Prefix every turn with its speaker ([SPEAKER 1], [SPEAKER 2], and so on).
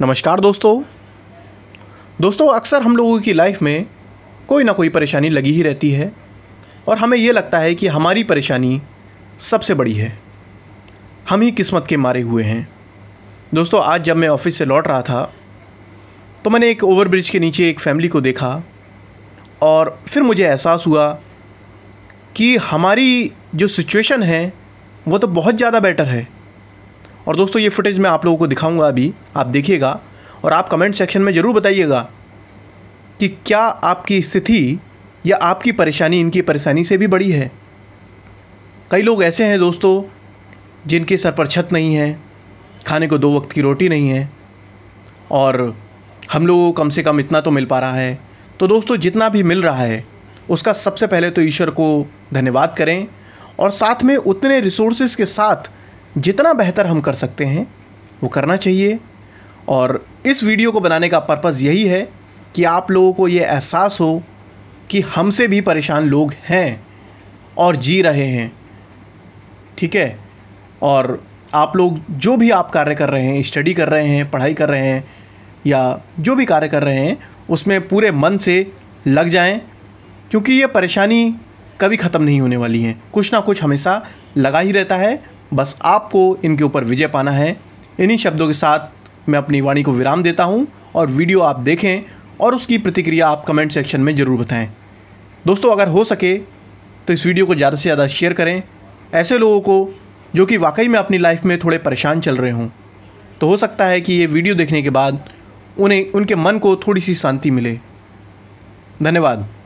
[SPEAKER 1] नमस्कार दोस्तों दोस्तों अक्सर हम लोगों की लाइफ में कोई ना कोई परेशानी लगी ही रहती है और हमें ये लगता है कि हमारी परेशानी सबसे बड़ी है हम ही किस्मत के मारे हुए हैं दोस्तों आज जब मैं ऑफिस से लौट रहा था तो मैंने एक ओवरब्रिज के नीचे एक फैमिली को देखा और फिर मुझे एहसास हुआ कि हमारी जो सिचुएशन है वो तो बहुत ज़्यादा बेटर है और दोस्तों ये फुटेज मैं आप लोगों को दिखाऊंगा अभी आप देखिएगा और आप कमेंट सेक्शन में ज़रूर बताइएगा कि क्या आपकी स्थिति या आपकी परेशानी इनकी परेशानी से भी बड़ी है कई लोग ऐसे हैं दोस्तों जिनके सर पर छत नहीं है खाने को दो वक्त की रोटी नहीं है और हम लोगों को कम से कम इतना तो मिल पा रहा है तो दोस्तों जितना भी मिल रहा है उसका सबसे पहले तो ईश्वर को धन्यवाद करें और साथ में उतने रिसोर्सेज के साथ जितना बेहतर हम कर सकते हैं वो करना चाहिए और इस वीडियो को बनाने का पर्पज़ यही है कि आप लोगों को ये एहसास हो कि हमसे भी परेशान लोग हैं और जी रहे हैं ठीक है और आप लोग जो भी आप कार्य कर रहे हैं स्टडी कर रहे हैं पढ़ाई कर रहे हैं या जो भी कार्य कर रहे हैं उसमें पूरे मन से लग जाएं क्योंकि ये परेशानी कभी ख़त्म नहीं होने वाली है कुछ ना कुछ हमेशा लगा ही रहता है बस आपको इनके ऊपर विजय पाना है इन्हीं शब्दों के साथ मैं अपनी वाणी को विराम देता हूँ और वीडियो आप देखें और उसकी प्रतिक्रिया आप कमेंट सेक्शन में ज़रूर बताएं दोस्तों अगर हो सके तो इस वीडियो को ज़्यादा से ज़्यादा शेयर करें ऐसे लोगों को जो कि वाकई में अपनी लाइफ में थोड़े परेशान चल रहे हों तो हो सकता है कि ये वीडियो देखने के बाद उन्हें उनके मन को थोड़ी सी शांति मिले धन्यवाद